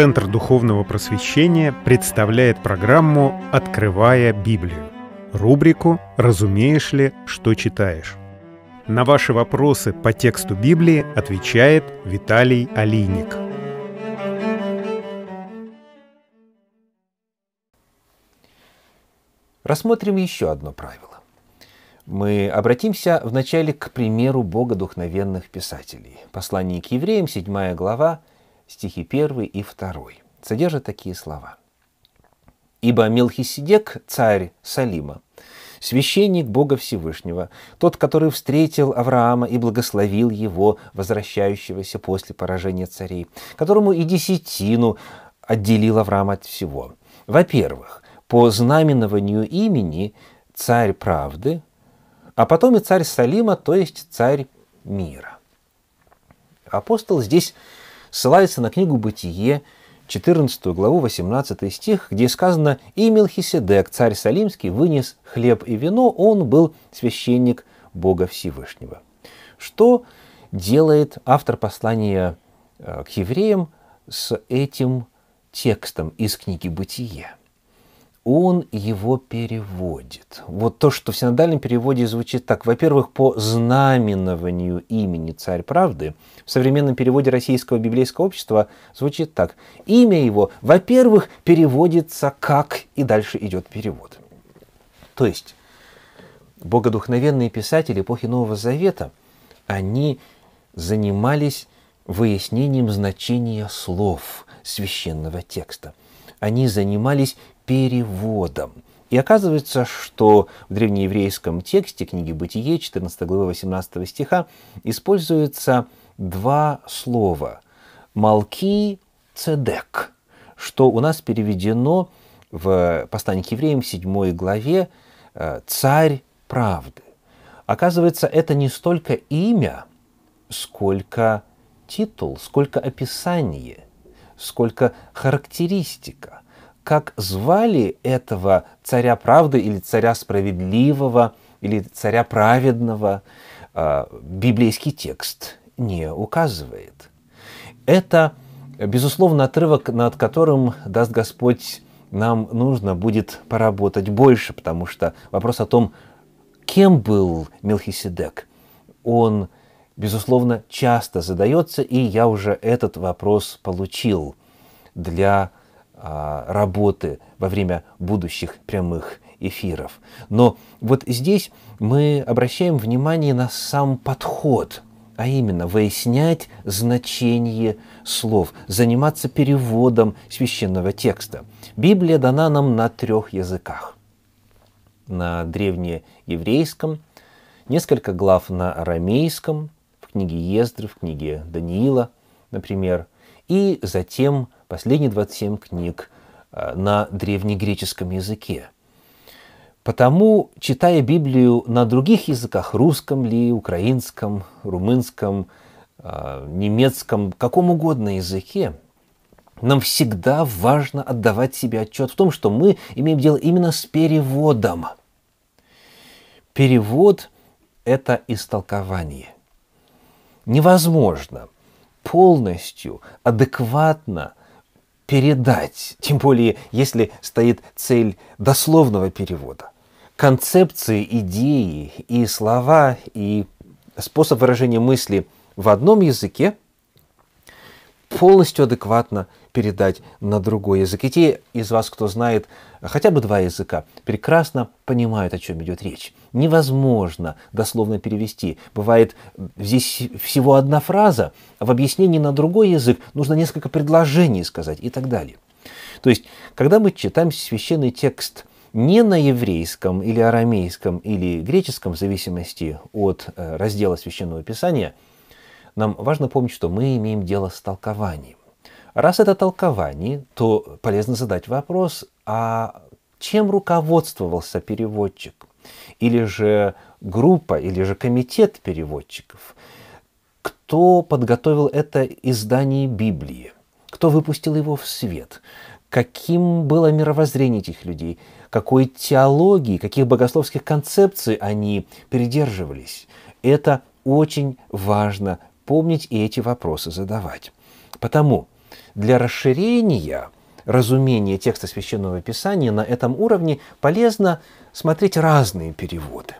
Центр духовного просвещения представляет программу «Открывая Библию», рубрику «Разумеешь ли, что читаешь?». На ваши вопросы по тексту Библии отвечает Виталий Алиник. Рассмотрим еще одно правило. Мы обратимся вначале к примеру богодухновенных писателей. Послание к евреям, 7 глава, стихи 1 и 2, содержат такие слова. «Ибо Мелхиседек, царь Салима, священник Бога Всевышнего, тот, который встретил Авраама и благословил его, возвращающегося после поражения царей, которому и десятину отделил Авраам от всего. Во-первых, по знаменованию имени царь правды, а потом и царь Салима, то есть царь мира. Апостол здесь ссылается на книгу «Бытие», 14 главу, 18 стих, где сказано «И Мелхиседек, царь Салимский, вынес хлеб и вино, он был священник Бога Всевышнего». Что делает автор послания э, к евреям с этим текстом из книги «Бытие»? он его переводит. Вот то, что в синодальном переводе звучит так. Во-первых, по знаменованию имени «Царь правды» в современном переводе Российского библейского общества звучит так. Имя его, во-первых, переводится как, и дальше идет перевод. То есть, богодухновенные писатели эпохи Нового Завета, они занимались выяснением значения слов священного текста они занимались переводом. И оказывается, что в древнееврейском тексте книги «Бытие» 14 главы 18 стиха используется два слова «малки цедек», что у нас переведено в послании к евреям 7 главе э, «царь правды». Оказывается, это не столько имя, сколько титул, сколько описание – сколько характеристика. Как звали этого царя правды или царя справедливого или царя праведного, а, библейский текст не указывает. Это, безусловно, отрывок, над которым даст Господь нам нужно будет поработать больше, потому что вопрос о том, кем был Мелхиседек, он безусловно, часто задается, и я уже этот вопрос получил для а, работы во время будущих прямых эфиров. Но вот здесь мы обращаем внимание на сам подход, а именно выяснять значение слов, заниматься переводом священного текста. Библия дана нам на трех языках. На древнееврейском, несколько глав на арамейском – в книге Ездры, в книге Даниила, например, и затем последние 27 книг э, на древнегреческом языке. Потому, читая Библию на других языках, русском ли, украинском, румынском, э, немецком, каком угодно языке, нам всегда важно отдавать себе отчет в том, что мы имеем дело именно с переводом. Перевод – это истолкование – невозможно полностью, адекватно передать, тем более если стоит цель дословного перевода. Концепции, идеи и слова, и способ выражения мысли в одном языке – полностью адекватно передать на другой язык. И те из вас, кто знает хотя бы два языка, прекрасно понимают, о чем идет речь. Невозможно дословно перевести. Бывает здесь всего одна фраза, а в объяснении на другой язык нужно несколько предложений сказать и так далее. То есть, когда мы читаем священный текст не на еврейском или арамейском или греческом, в зависимости от э, раздела священного писания – нам важно помнить, что мы имеем дело с толкованием. Раз это толкование, то полезно задать вопрос, а чем руководствовался переводчик? Или же группа, или же комитет переводчиков? Кто подготовил это издание Библии? Кто выпустил его в свет? Каким было мировоззрение этих людей? Какой теологии, каких богословских концепций они придерживались? Это очень важно помнить и эти вопросы задавать. Потому для расширения разумения текста Священного Писания на этом уровне полезно смотреть разные переводы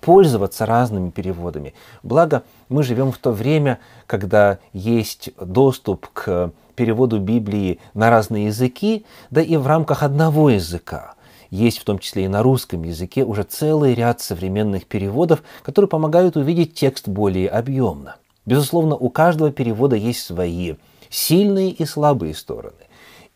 пользоваться разными переводами. Благо, мы живем в то время, когда есть доступ к переводу Библии на разные языки, да и в рамках одного языка. Есть в том числе и на русском языке уже целый ряд современных переводов, которые помогают увидеть текст более объемно. Безусловно, у каждого перевода есть свои сильные и слабые стороны.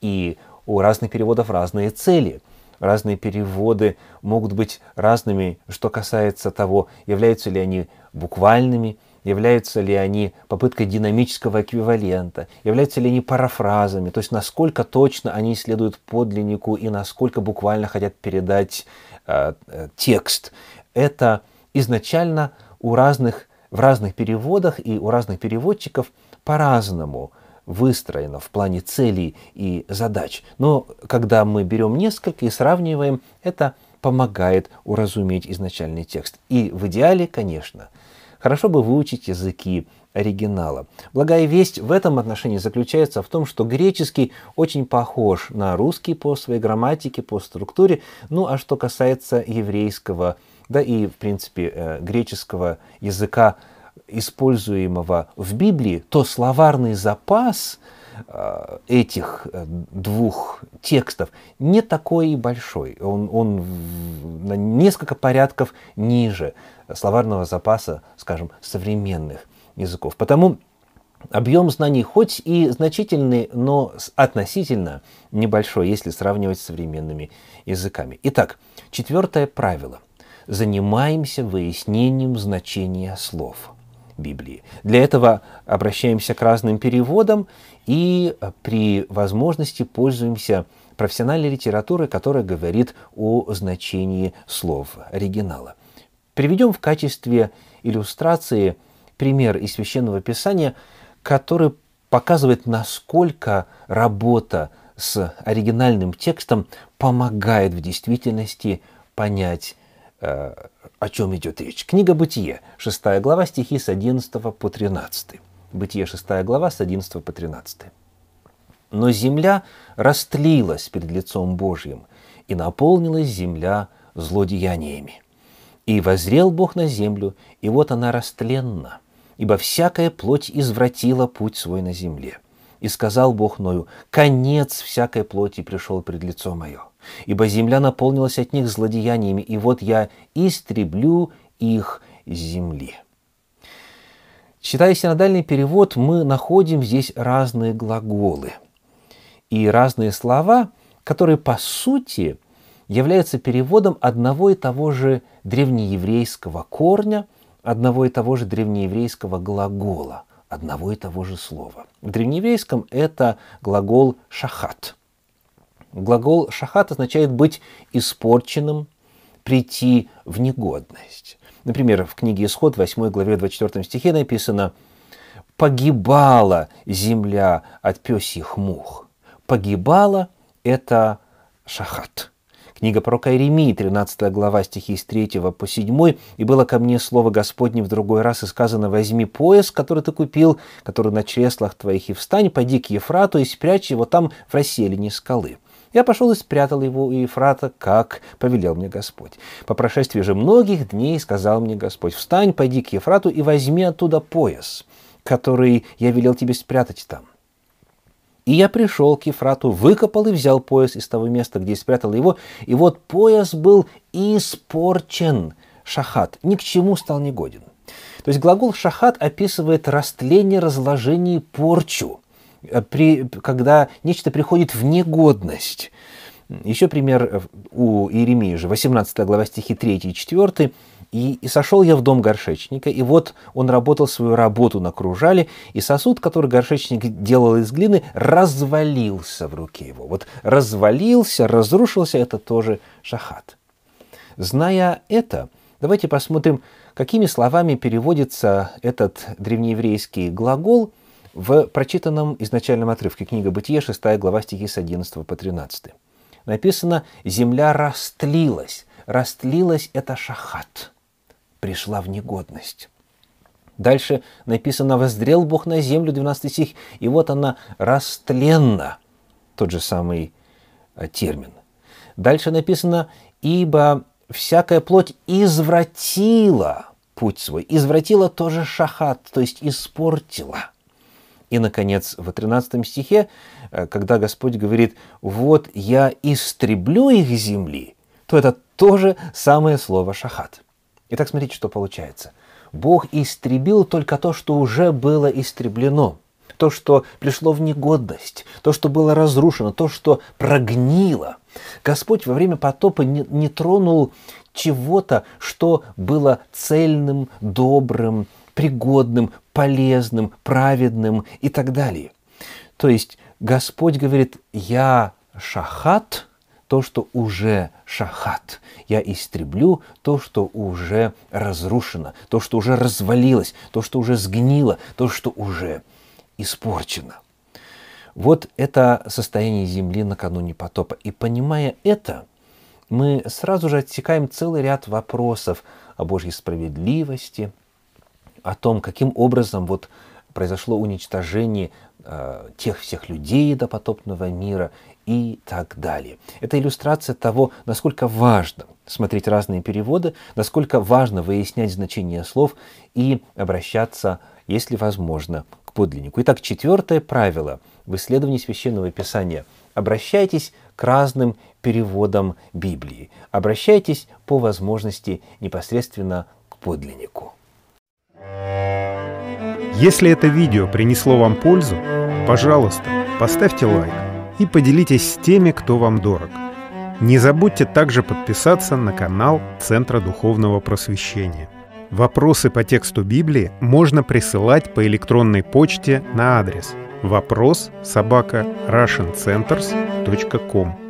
И у разных переводов разные цели. Разные переводы могут быть разными, что касается того, являются ли они буквальными, являются ли они попыткой динамического эквивалента, являются ли они парафразами, то есть насколько точно они следуют подлиннику и насколько буквально хотят передать э, э текст. Это изначально у разных в разных переводах и у разных переводчиков по-разному выстроено в плане целей и задач. Но когда мы берем несколько и сравниваем, это помогает уразуметь изначальный текст. И в идеале, конечно, хорошо бы выучить языки оригинала. Благая весть в этом отношении заключается в том, что греческий очень похож на русский по своей грамматике, по структуре. Ну а что касается еврейского языка, да, и, в принципе, э, греческого языка, используемого в Библии, то словарный запас э, этих э, двух текстов не такой и большой. Он, он на несколько порядков ниже словарного запаса, скажем, современных языков. Потому объем знаний хоть и значительный, но относительно небольшой, если сравнивать с современными языками. Итак, четвертое правило – занимаемся выяснением значения слов Библии. Для этого обращаемся к разным переводам и э, при возможности пользуемся профессиональной литературой, которая говорит о значении слов оригинала. Приведем в качестве иллюстрации пример из Священного Писания, который показывает, насколько работа с оригинальным текстом помогает в действительности понять о чем идет речь. Книга «Бытие», 6 глава, стихи с 11 по 13. «Бытие», 6 глава, с 11 по 13. «Но земля растлилась перед лицом Божьим, и наполнилась земля злодеяниями. И возрел Бог на землю, и вот она растленна, ибо всякая плоть извратила путь свой на земле. И сказал Бог Ною, конец всякой плоти пришел пред лицо мое ибо земля наполнилась от них злодеяниями, и вот я истреблю их земли». Читая синодальный перевод, мы находим здесь разные глаголы и разные слова, которые по сути являются переводом одного и того же древнееврейского корня, одного и того же древнееврейского глагола, одного и того же слова. В древнееврейском это глагол «шахат», Глагол «шахат» означает быть испорченным, прийти в негодность. Например, в книге «Исход» 8 главе 24 стихе написано «Погибала земля от пёсих мух». «Погибала» — это шахат. Книга пророка Иеремии, 13 глава, стихи с 3 по 7. «И было ко мне слово Господне в другой раз, и сказано, возьми пояс, который ты купил, который на чреслах твоих, и встань, пойди к Ефрату и спрячь его там в расселине скалы». Я пошел и спрятал его у Ефрата, как повелел мне Господь. По прошествии же многих дней сказал мне Господь, «Встань, пойди к Ефрату и возьми оттуда пояс, который я велел тебе спрятать там». И я пришел к Ефрату, выкопал и взял пояс из того места, где спрятал его, и вот пояс был испорчен, шахат, ни к чему стал негоден. То есть глагол «шахат» описывает растление, разложение, порчу. Э, при, когда нечто приходит в негодность. Еще пример э, у Иеремии же, 18 глава стихи 3 и 4. И, «И сошел я в дом горшечника, и вот он работал свою работу на кружале, и сосуд, который горшечник делал из глины, развалился в руке его». Вот развалился, разрушился – это тоже шахат. Зная это, давайте посмотрим, какими словами переводится этот древнееврейский глагол – в прочитанном изначальном отрывке книга «Бытие», 6 глава, стихи с 11 по 13. Написано «Земля растлилась». Растлилась – это шахат. Пришла в негодность. Дальше написано «Воздрел Бог на землю», 12 стих, и вот она растленна. Тот же самый э, термин. Дальше написано «Ибо всякая плоть извратила путь свой». Извратила тоже шахат, то есть испортила. И, наконец, в 13 стихе, э, когда Господь говорит «Вот я истреблю их земли», то это то же самое слово «шахат». Итак, смотрите, что получается. Бог истребил только то, что уже было истреблено, то, что пришло в негодность, то, что было разрушено, то, что прогнило. Господь во время потопа не, не тронул чего-то, что было цельным, добрым, пригодным, полезным, праведным и так далее. То есть Господь говорит, я шахат, то, что уже шахат. Я истреблю то, что уже разрушено, то, что уже развалилось, то, что уже сгнило, то, что уже испорчено. Вот это состояние Земли накануне потопа. И понимая это, мы сразу же отсекаем целый ряд вопросов о Божьей справедливости, о том, каким образом вот произошло уничтожение э, тех всех людей до потопного мира и так далее. Это иллюстрация того, насколько важно смотреть разные переводы, насколько важно выяснять значение слов и обращаться, если возможно, к подлиннику. Итак, четвертое правило в исследовании священного писания. Обращайтесь к разным переводам Библии. Обращайтесь по возможности непосредственно к подлиннику. Если это видео принесло вам пользу, пожалуйста, поставьте лайк и поделитесь с теми, кто вам дорог. Не забудьте также подписаться на канал Центра Духовного Просвещения. Вопросы по тексту Библии можно присылать по электронной почте на адрес вопрос собака russiancenters.com.